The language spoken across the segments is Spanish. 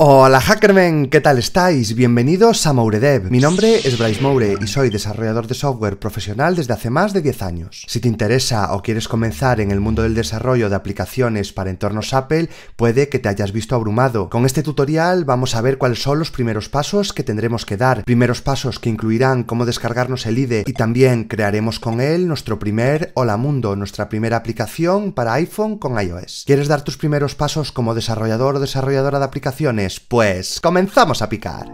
Hola Hackermen, ¿qué tal estáis? Bienvenidos a MoureDev. Mi nombre es Bryce Moure y soy desarrollador de software profesional desde hace más de 10 años. Si te interesa o quieres comenzar en el mundo del desarrollo de aplicaciones para entornos Apple, puede que te hayas visto abrumado. Con este tutorial vamos a ver cuáles son los primeros pasos que tendremos que dar, primeros pasos que incluirán cómo descargarnos el IDE y también crearemos con él nuestro primer Hola Mundo, nuestra primera aplicación para iPhone con iOS. ¿Quieres dar tus primeros pasos como desarrollador o desarrolladora de aplicaciones? Después pues comenzamos a picar.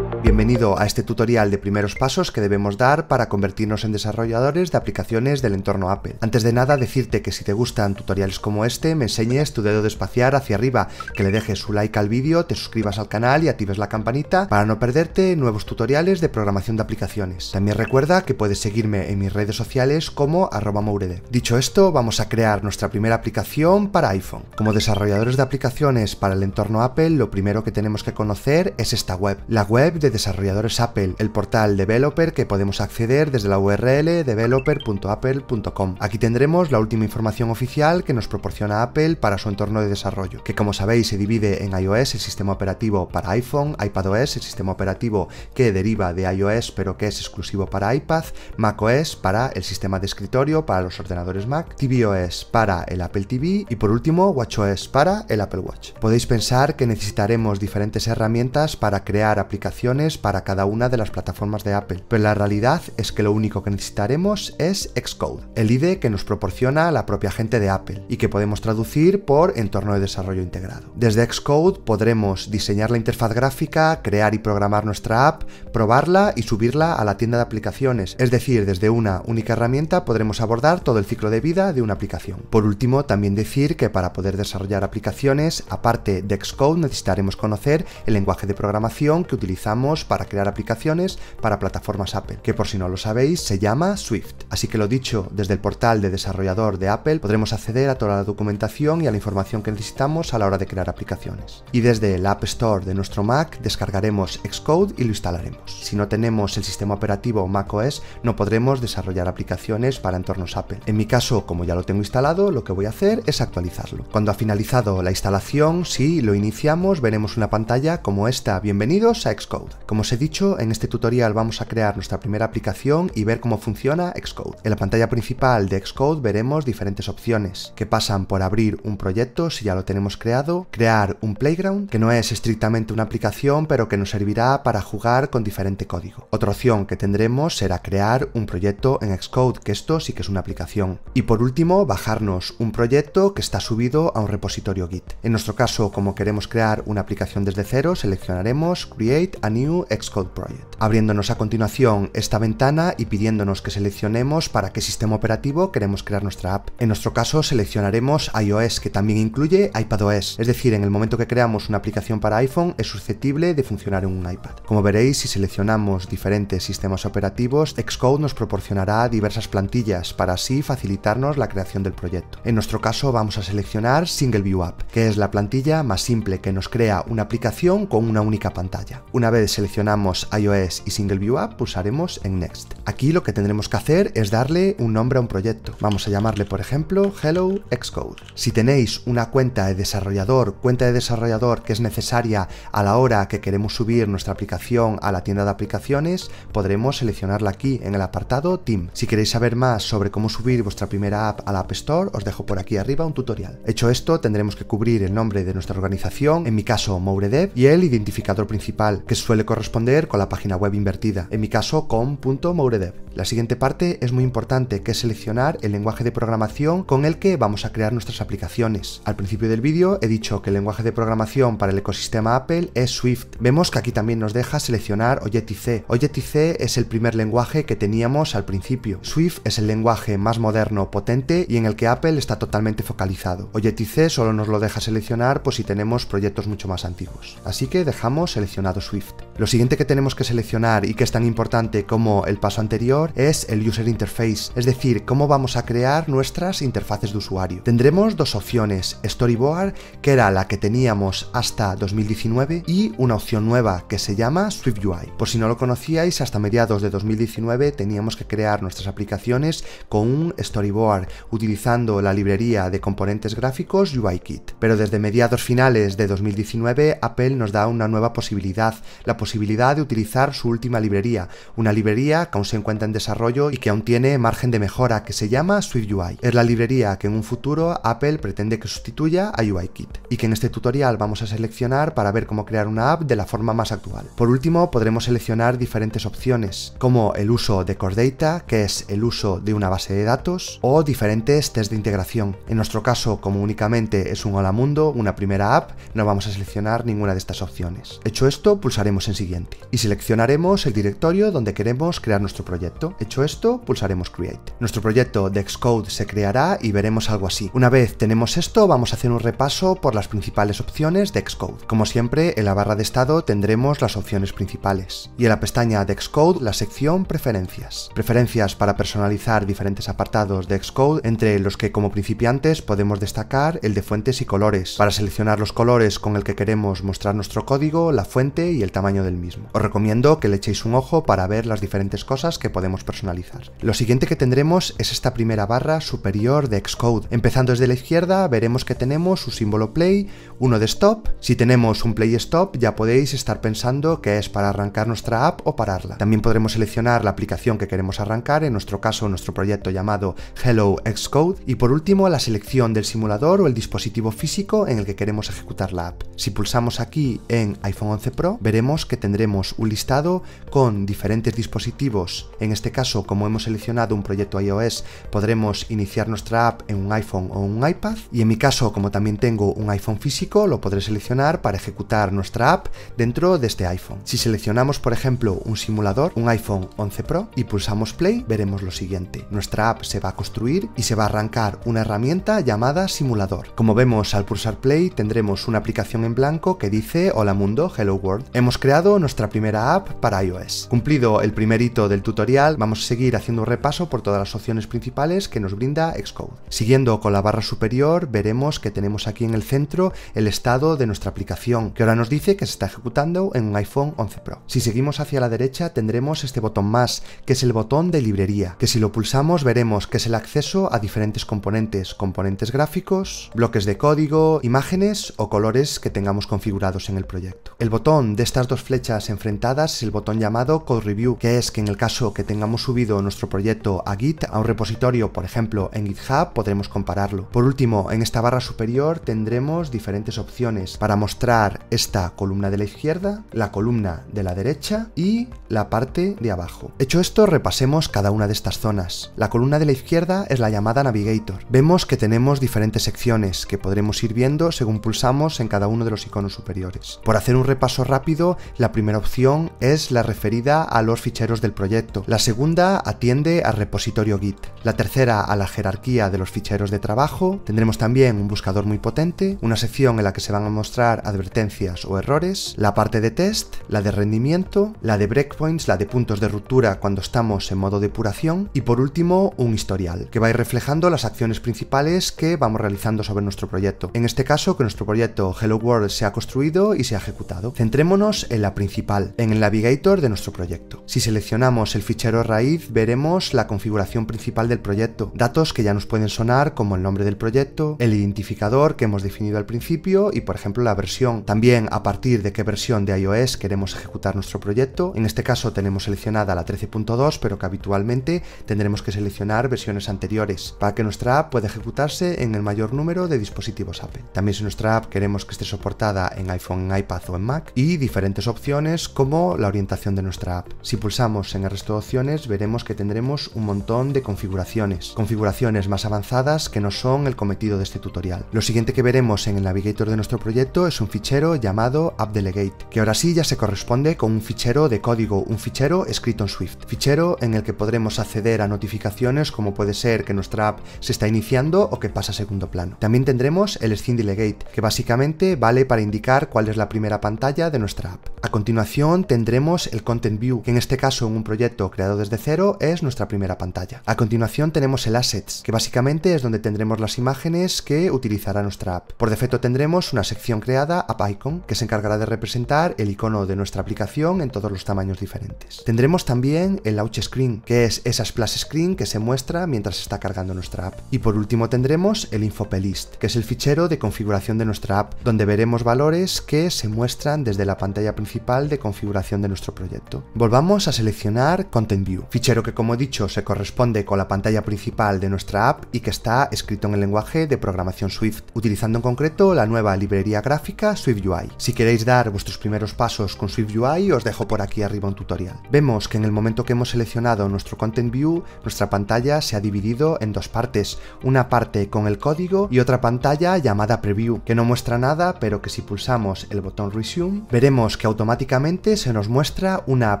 bienvenido a este tutorial de primeros pasos que debemos dar para convertirnos en desarrolladores de aplicaciones del entorno Apple. Antes de nada decirte que si te gustan tutoriales como este, me enseñes tu dedo de espaciar hacia arriba, que le dejes su like al vídeo, te suscribas al canal y actives la campanita para no perderte nuevos tutoriales de programación de aplicaciones. También recuerda que puedes seguirme en mis redes sociales como arroba mourede. Dicho esto, vamos a crear nuestra primera aplicación para iPhone. Como desarrolladores de aplicaciones para el entorno Apple, lo primero que tenemos que conocer es esta web, la web de desarrollo es Apple, el portal Developer que podemos acceder desde la URL developer.apple.com. Aquí tendremos la última información oficial que nos proporciona Apple para su entorno de desarrollo, que como sabéis se divide en iOS, el sistema operativo para iPhone, iPadOS, el sistema operativo que deriva de iOS pero que es exclusivo para iPad, macOS para el sistema de escritorio para los ordenadores Mac, tvOS para el Apple TV y por último WatchOS para el Apple Watch. Podéis pensar que necesitaremos diferentes herramientas para crear aplicaciones para cada una de las plataformas de Apple, pero la realidad es que lo único que necesitaremos es Xcode, el IDE que nos proporciona la propia gente de Apple y que podemos traducir por entorno de desarrollo integrado. Desde Xcode podremos diseñar la interfaz gráfica, crear y programar nuestra app, probarla y subirla a la tienda de aplicaciones, es decir, desde una única herramienta podremos abordar todo el ciclo de vida de una aplicación. Por último, también decir que para poder desarrollar aplicaciones, aparte de Xcode necesitaremos conocer el lenguaje de programación que utilizamos para para crear aplicaciones para plataformas Apple, que por si no lo sabéis se llama Swift. Así que lo dicho, desde el portal de desarrollador de Apple podremos acceder a toda la documentación y a la información que necesitamos a la hora de crear aplicaciones. Y desde el App Store de nuestro Mac descargaremos Xcode y lo instalaremos. Si no tenemos el sistema operativo macOS no podremos desarrollar aplicaciones para entornos Apple. En mi caso, como ya lo tengo instalado, lo que voy a hacer es actualizarlo. Cuando ha finalizado la instalación, si lo iniciamos, veremos una pantalla como esta, bienvenidos a Xcode. Como he dicho, en este tutorial vamos a crear nuestra primera aplicación y ver cómo funciona Xcode. En la pantalla principal de Xcode veremos diferentes opciones que pasan por abrir un proyecto si ya lo tenemos creado, crear un playground, que no es estrictamente una aplicación pero que nos servirá para jugar con diferente código. Otra opción que tendremos será crear un proyecto en Xcode, que esto sí que es una aplicación. Y por último, bajarnos un proyecto que está subido a un repositorio Git. En nuestro caso, como queremos crear una aplicación desde cero, seleccionaremos Create a New Xcode Project, abriéndonos a continuación esta ventana y pidiéndonos que seleccionemos para qué sistema operativo queremos crear nuestra app. En nuestro caso seleccionaremos iOS, que también incluye iPadOS, es decir, en el momento que creamos una aplicación para iPhone es susceptible de funcionar en un iPad. Como veréis, si seleccionamos diferentes sistemas operativos, Xcode nos proporcionará diversas plantillas para así facilitarnos la creación del proyecto. En nuestro caso vamos a seleccionar Single View App, que es la plantilla más simple que nos crea una aplicación con una única pantalla. Una vez seleccionada iOS y Single View App, pulsaremos en Next. Aquí lo que tendremos que hacer es darle un nombre a un proyecto. Vamos a llamarle, por ejemplo, Hello Xcode. Si tenéis una cuenta de desarrollador, cuenta de desarrollador que es necesaria a la hora que queremos subir nuestra aplicación a la tienda de aplicaciones, podremos seleccionarla aquí en el apartado Team. Si queréis saber más sobre cómo subir vuestra primera app a la App Store, os dejo por aquí arriba un tutorial. Hecho esto, tendremos que cubrir el nombre de nuestra organización, en mi caso MoureDev, y el identificador principal que suele corresponder responder con la página web invertida, en mi caso com.mouredev. La siguiente parte es muy importante, que es seleccionar el lenguaje de programación con el que vamos a crear nuestras aplicaciones. Al principio del vídeo he dicho que el lenguaje de programación para el ecosistema Apple es Swift. Vemos que aquí también nos deja seleccionar Objective-C. Objective-C es el primer lenguaje que teníamos al principio. Swift es el lenguaje más moderno, potente y en el que Apple está totalmente focalizado. Objective-C solo nos lo deja seleccionar por si tenemos proyectos mucho más antiguos. Así que dejamos seleccionado Swift. Lo siguiente que tenemos que seleccionar y que es tan importante como el paso anterior es el User Interface, es decir, cómo vamos a crear nuestras interfaces de usuario. Tendremos dos opciones, Storyboard, que era la que teníamos hasta 2019, y una opción nueva que se llama Swift UI. Por si no lo conocíais, hasta mediados de 2019 teníamos que crear nuestras aplicaciones con un Storyboard, utilizando la librería de componentes gráficos UIKit. Pero desde mediados finales de 2019, Apple nos da una nueva posibilidad, la posibilidad posibilidad de utilizar su última librería, una librería que aún se encuentra en desarrollo y que aún tiene margen de mejora, que se llama SwiftUI. Es la librería que en un futuro Apple pretende que sustituya a UIKit y que en este tutorial vamos a seleccionar para ver cómo crear una app de la forma más actual. Por último, podremos seleccionar diferentes opciones, como el uso de Core Data, que es el uso de una base de datos, o diferentes test de integración. En nuestro caso, como únicamente es un hola mundo, una primera app, no vamos a seleccionar ninguna de estas opciones. Hecho esto, pulsaremos en siguiente. Y seleccionaremos el directorio donde queremos crear nuestro proyecto. Hecho esto, pulsaremos Create. Nuestro proyecto de Xcode se creará y veremos algo así. Una vez tenemos esto, vamos a hacer un repaso por las principales opciones de Xcode. Como siempre, en la barra de estado tendremos las opciones principales. Y en la pestaña de Xcode, la sección Preferencias. Preferencias para personalizar diferentes apartados de Xcode, entre los que como principiantes podemos destacar el de fuentes y colores, para seleccionar los colores con el que queremos mostrar nuestro código, la fuente y el tamaño del mismo. Os recomiendo que le echéis un ojo para ver las diferentes cosas que podemos personalizar. Lo siguiente que tendremos es esta primera barra superior de Xcode. Empezando desde la izquierda veremos que tenemos su símbolo play, uno de stop. Si tenemos un play stop ya podéis estar pensando que es para arrancar nuestra app o pararla. También podremos seleccionar la aplicación que queremos arrancar, en nuestro caso nuestro proyecto llamado Hello Xcode. Y por último la selección del simulador o el dispositivo físico en el que queremos ejecutar la app. Si pulsamos aquí en iPhone 11 Pro veremos que que tendremos un listado con diferentes dispositivos. En este caso, como hemos seleccionado un proyecto iOS, podremos iniciar nuestra app en un iPhone o un iPad. Y en mi caso, como también tengo un iPhone físico, lo podré seleccionar para ejecutar nuestra app dentro de este iPhone. Si seleccionamos, por ejemplo, un simulador, un iPhone 11 Pro y pulsamos play, veremos lo siguiente. Nuestra app se va a construir y se va a arrancar una herramienta llamada simulador. Como vemos al pulsar play, tendremos una aplicación en blanco que dice Hola Mundo, Hello World. Hemos creado nuestra primera app para iOS. Cumplido el primer hito del tutorial, vamos a seguir haciendo un repaso por todas las opciones principales que nos brinda Xcode. Siguiendo con la barra superior, veremos que tenemos aquí en el centro el estado de nuestra aplicación, que ahora nos dice que se está ejecutando en un iPhone 11 Pro. Si seguimos hacia la derecha, tendremos este botón más, que es el botón de librería, que si lo pulsamos veremos que es el acceso a diferentes componentes, componentes gráficos, bloques de código, imágenes o colores que tengamos configurados en el proyecto. El botón de estas dos flechas enfrentadas es el botón llamado Code Review, que es que en el caso que tengamos subido nuestro proyecto a Git, a un repositorio, por ejemplo, en GitHub, podremos compararlo. Por último, en esta barra superior tendremos diferentes opciones para mostrar esta columna de la izquierda, la columna de la derecha y la parte de abajo. Hecho esto, repasemos cada una de estas zonas. La columna de la izquierda es la llamada Navigator. Vemos que tenemos diferentes secciones que podremos ir viendo según pulsamos en cada uno de los iconos superiores. Por hacer un repaso rápido, la primera opción es la referida a los ficheros del proyecto, la segunda atiende al repositorio Git, la tercera a la jerarquía de los ficheros de trabajo, tendremos también un buscador muy potente, una sección en la que se van a mostrar advertencias o errores, la parte de test, la de rendimiento, la de breakpoints, la de puntos de ruptura cuando estamos en modo depuración y por último un historial, que va a ir reflejando las acciones principales que vamos realizando sobre nuestro proyecto. En este caso que nuestro proyecto Hello World se ha construido y se ha ejecutado. Centrémonos en la principal, en el navigator de nuestro proyecto. Si seleccionamos el fichero raíz, veremos la configuración principal del proyecto, datos que ya nos pueden sonar como el nombre del proyecto, el identificador que hemos definido al principio y por ejemplo la versión. También a partir de qué versión de iOS queremos ejecutar nuestro proyecto. En este caso tenemos seleccionada la 13.2, pero que habitualmente tendremos que seleccionar versiones anteriores para que nuestra app pueda ejecutarse en el mayor número de dispositivos Apple. También si nuestra app queremos que esté soportada en iPhone, iPad o en Mac y diferentes opciones opciones como la orientación de nuestra app. Si pulsamos en el resto de opciones veremos que tendremos un montón de configuraciones, configuraciones más avanzadas que no son el cometido de este tutorial. Lo siguiente que veremos en el navigator de nuestro proyecto es un fichero llamado AppDelegate, que ahora sí ya se corresponde con un fichero de código, un fichero escrito en Swift, fichero en el que podremos acceder a notificaciones como puede ser que nuestra app se está iniciando o que pasa a segundo plano. También tendremos el Scene Delegate, que básicamente vale para indicar cuál es la primera pantalla de nuestra app. A continuación tendremos el Content View, que en este caso en un proyecto creado desde cero es nuestra primera pantalla. A continuación tenemos el Assets, que básicamente es donde tendremos las imágenes que utilizará nuestra app. Por defecto tendremos una sección creada, App Icon, que se encargará de representar el icono de nuestra aplicación en todos los tamaños diferentes. Tendremos también el Launch Screen, que es esa splash screen que se muestra mientras está cargando nuestra app. Y por último tendremos el Infopelist, que es el fichero de configuración de nuestra app, donde veremos valores que se muestran desde la pantalla principal de configuración de nuestro proyecto. Volvamos a seleccionar Content View, fichero que como he dicho se corresponde con la pantalla principal de nuestra app y que está escrito en el lenguaje de programación Swift, utilizando en concreto la nueva librería gráfica SwiftUI. Si queréis dar vuestros primeros pasos con SwiftUI, os dejo por aquí arriba un tutorial. Vemos que en el momento que hemos seleccionado nuestro Content View, nuestra pantalla se ha dividido en dos partes, una parte con el código y otra pantalla llamada Preview, que no muestra nada, pero que si pulsamos el botón Resume, veremos que auto automáticamente se nos muestra una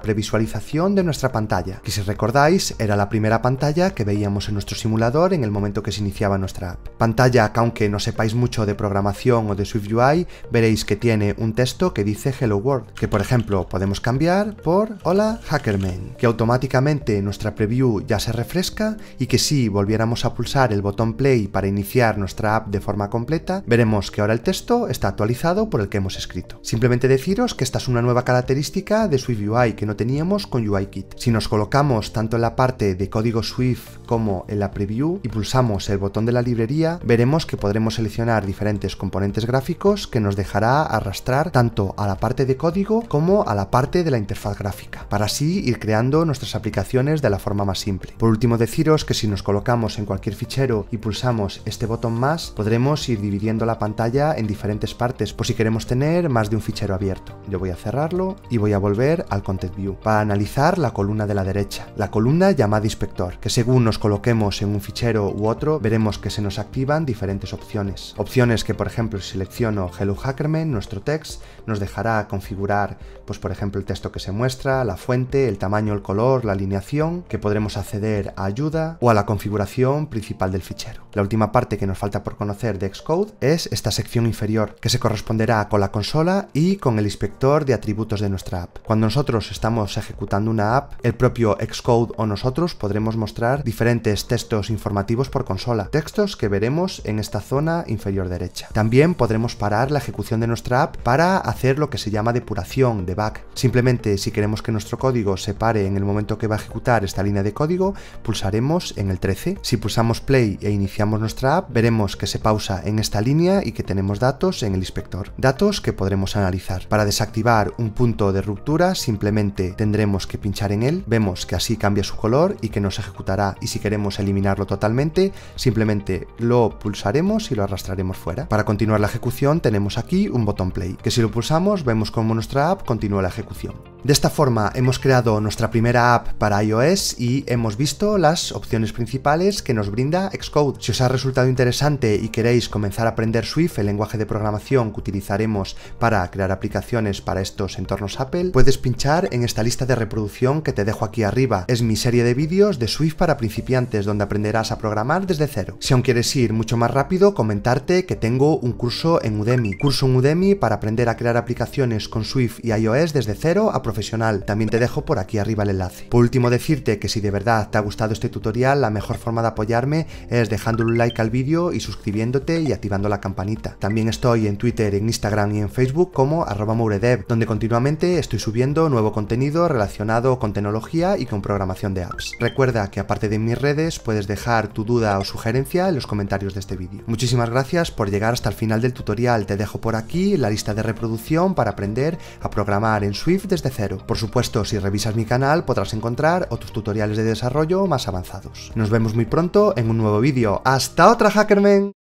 previsualización de nuestra pantalla, que si recordáis era la primera pantalla que veíamos en nuestro simulador en el momento que se iniciaba nuestra app. Pantalla que aunque no sepáis mucho de programación o de SwiftUI, veréis que tiene un texto que dice Hello World, que por ejemplo podemos cambiar por Hola Hackerman, que automáticamente nuestra preview ya se refresca y que si volviéramos a pulsar el botón play para iniciar nuestra app de forma completa, veremos que ahora el texto está actualizado por el que hemos escrito. Simplemente deciros que esta es una nueva característica de SwiftUI que no teníamos con UIKit. Si nos colocamos tanto en la parte de código Swift como en la preview y pulsamos el botón de la librería, veremos que podremos seleccionar diferentes componentes gráficos que nos dejará arrastrar tanto a la parte de código como a la parte de la interfaz gráfica, para así ir creando nuestras aplicaciones de la forma más simple. Por último deciros que si nos colocamos en cualquier fichero y pulsamos este botón más, podremos ir dividiendo la pantalla en diferentes partes por si queremos tener más de un fichero abierto. Yo voy a cerrarlo y voy a volver al Content View para analizar la columna de la derecha, la columna llamada Inspector, que según nos coloquemos en un fichero u otro, veremos que se nos activan diferentes opciones. Opciones que, por ejemplo, si selecciono Hello Hackerman, nuestro text, nos dejará configurar, pues por ejemplo, el texto que se muestra, la fuente, el tamaño, el color, la alineación, que podremos acceder a ayuda o a la configuración principal del fichero. La última parte que nos falta por conocer de Xcode es esta sección inferior, que se corresponderá con la consola y con el inspector de atributos de nuestra app. Cuando nosotros estamos ejecutando una app, el propio Xcode o nosotros podremos mostrar diferentes textos informativos por consola, textos que veremos en esta zona inferior derecha. También podremos parar la ejecución de nuestra app para hacer lo que se llama depuración, debug. Simplemente si queremos que nuestro código se pare en el momento que va a ejecutar esta línea de código, pulsaremos en el 13. Si pulsamos play e iniciamos nuestra app, veremos que se pausa en esta línea y que tenemos datos en el inspector. Datos que podremos analizar. Para desactivar un punto de ruptura, simplemente tendremos que pinchar en él, vemos que así cambia su color y que nos ejecutará y si queremos eliminarlo totalmente, simplemente lo pulsaremos y lo arrastraremos fuera. Para continuar la ejecución tenemos aquí un botón play, que si lo pulsamos vemos cómo nuestra app continúa la ejecución. De esta forma hemos creado nuestra primera app para iOS y hemos visto las opciones principales que nos brinda Xcode. Si os ha resultado interesante y queréis comenzar a aprender Swift, el lenguaje de programación que utilizaremos para crear aplicaciones para estos entornos Apple, puedes pinchar en esta lista de reproducción que te dejo aquí arriba. Es mi serie de vídeos de Swift para principiantes donde aprenderás a programar desde cero. Si aún quieres ir mucho más rápido, comentarte que tengo un curso en Udemy. Curso en Udemy para aprender a crear aplicaciones con Swift y iOS desde cero a profesional. También te dejo por aquí arriba el enlace. Por último decirte que si de verdad te ha gustado este tutorial, la mejor forma de apoyarme es dejándole un like al vídeo y suscribiéndote y activando la campanita. También estoy en Twitter, en Instagram y en Facebook como arroba mouredev, donde donde continuamente estoy subiendo nuevo contenido relacionado con tecnología y con programación de apps. Recuerda que aparte de mis redes puedes dejar tu duda o sugerencia en los comentarios de este vídeo. Muchísimas gracias por llegar hasta el final del tutorial, te dejo por aquí la lista de reproducción para aprender a programar en Swift desde cero. Por supuesto, si revisas mi canal podrás encontrar otros tutoriales de desarrollo más avanzados. Nos vemos muy pronto en un nuevo vídeo. ¡Hasta otra, Hackerman!